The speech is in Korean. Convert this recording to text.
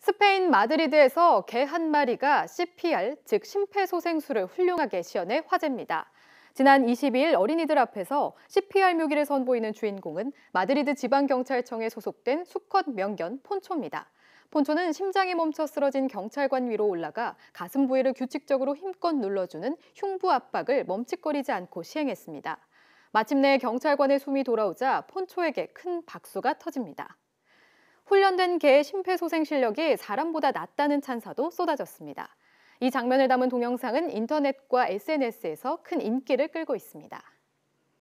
스페인 마드리드에서 개 한 마리가 CPR, 즉 심폐소생술을 훌륭하게 시연해 화제입니다. 지난 22일 어린이들 앞에서 CPR 묘기를 선보이는 주인공은 마드리드 지방경찰청에 소속된 수컷 명견 폰초입니다. 폰초는 심장이 멈춰 쓰러진 경찰관 위로 올라가 가슴 부위를 규칙적으로 힘껏 눌러주는 흉부 압박을 멈칫거리지 않고 시행했습니다. 마침내 경찰관의 숨이 돌아오자 폰초에게 큰 박수가 터집니다. 훈련된 개의 심폐소생 실력이 사람보다 낮다는 찬사도 쏟아졌습니다. 이 장면을 담은 동영상은 인터넷과 SNS에서 큰 인기를 끌고 있습니다.